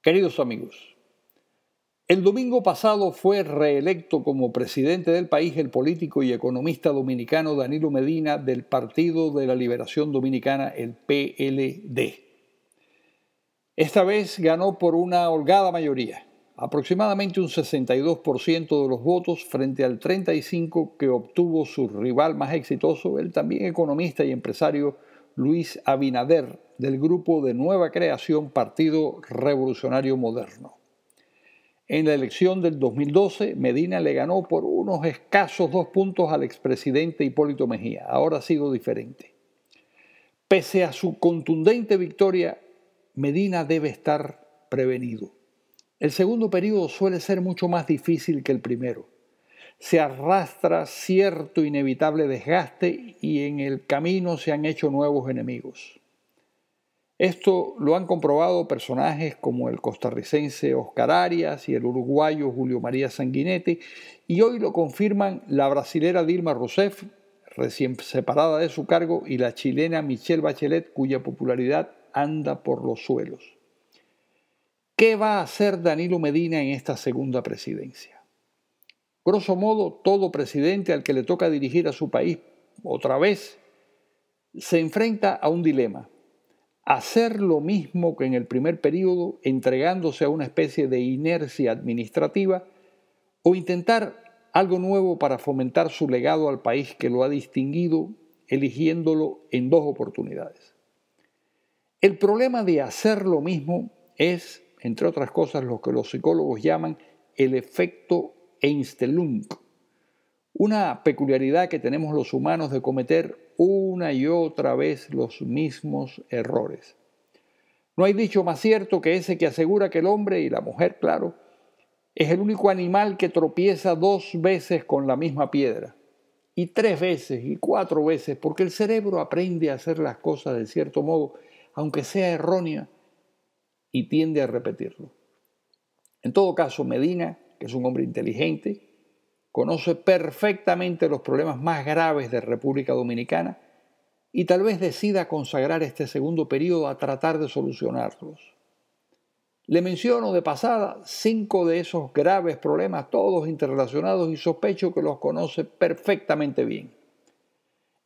Queridos amigos, el domingo pasado fue reelecto como presidente del país el político y economista dominicano Danilo Medina del Partido de la Liberación Dominicana, el PLD. Esta vez ganó por una holgada mayoría, aproximadamente un 62% de los votos frente al 35% que obtuvo su rival más exitoso, el también economista y empresario Luis Abinader, del grupo de nueva creación Partido Revolucionario Moderno. En la elección del 2012, Medina le ganó por unos escasos dos puntos al expresidente Hipólito Mejía. Ahora ha sido diferente. Pese a su contundente victoria, Medina debe estar prevenido. El segundo periodo suele ser mucho más difícil que el primero. Se arrastra cierto inevitable desgaste y en el camino se han hecho nuevos enemigos. Esto lo han comprobado personajes como el costarricense Oscar Arias y el uruguayo Julio María Sanguinetti y hoy lo confirman la brasilera Dilma Rousseff, recién separada de su cargo, y la chilena Michelle Bachelet, cuya popularidad anda por los suelos. ¿Qué va a hacer Danilo Medina en esta segunda presidencia? Grosso modo, todo presidente al que le toca dirigir a su país otra vez se enfrenta a un dilema hacer lo mismo que en el primer periodo, entregándose a una especie de inercia administrativa, o intentar algo nuevo para fomentar su legado al país que lo ha distinguido, eligiéndolo en dos oportunidades. El problema de hacer lo mismo es, entre otras cosas, lo que los psicólogos llaman el efecto einstein una peculiaridad que tenemos los humanos de cometer una y otra vez los mismos errores. No hay dicho más cierto que ese que asegura que el hombre y la mujer, claro, es el único animal que tropieza dos veces con la misma piedra, y tres veces, y cuatro veces, porque el cerebro aprende a hacer las cosas de cierto modo, aunque sea errónea, y tiende a repetirlo. En todo caso, Medina, que es un hombre inteligente, conoce perfectamente los problemas más graves de República Dominicana y tal vez decida consagrar este segundo periodo a tratar de solucionarlos. Le menciono de pasada cinco de esos graves problemas, todos interrelacionados y sospecho que los conoce perfectamente bien.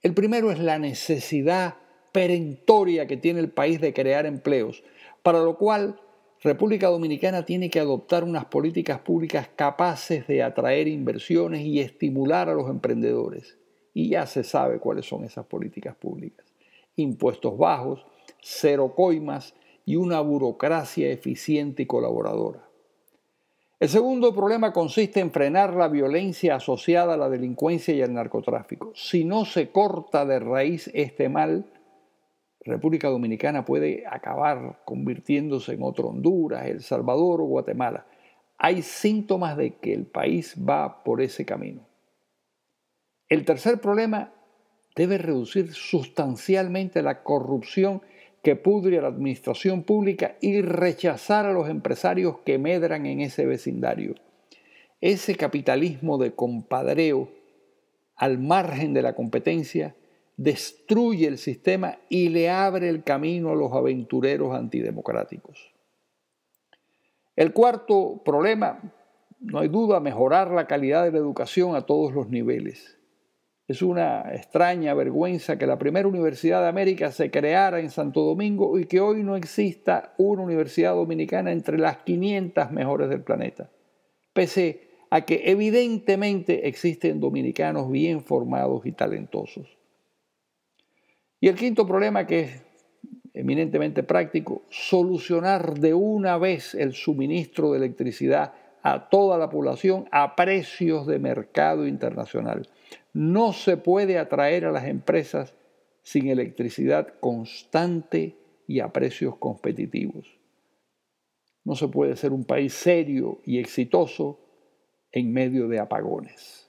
El primero es la necesidad perentoria que tiene el país de crear empleos, para lo cual República Dominicana tiene que adoptar unas políticas públicas capaces de atraer inversiones y estimular a los emprendedores. Y ya se sabe cuáles son esas políticas públicas. Impuestos bajos, cero coimas y una burocracia eficiente y colaboradora. El segundo problema consiste en frenar la violencia asociada a la delincuencia y al narcotráfico. Si no se corta de raíz este mal, República Dominicana puede acabar convirtiéndose en otro Honduras, El Salvador o Guatemala. Hay síntomas de que el país va por ese camino. El tercer problema debe reducir sustancialmente la corrupción que pudre a la administración pública y rechazar a los empresarios que medran en ese vecindario. Ese capitalismo de compadreo al margen de la competencia destruye el sistema y le abre el camino a los aventureros antidemocráticos. El cuarto problema, no hay duda, mejorar la calidad de la educación a todos los niveles. Es una extraña vergüenza que la primera universidad de América se creara en Santo Domingo y que hoy no exista una universidad dominicana entre las 500 mejores del planeta, pese a que evidentemente existen dominicanos bien formados y talentosos. Y el quinto problema que es eminentemente práctico, solucionar de una vez el suministro de electricidad a toda la población a precios de mercado internacional. No se puede atraer a las empresas sin electricidad constante y a precios competitivos. No se puede ser un país serio y exitoso en medio de apagones.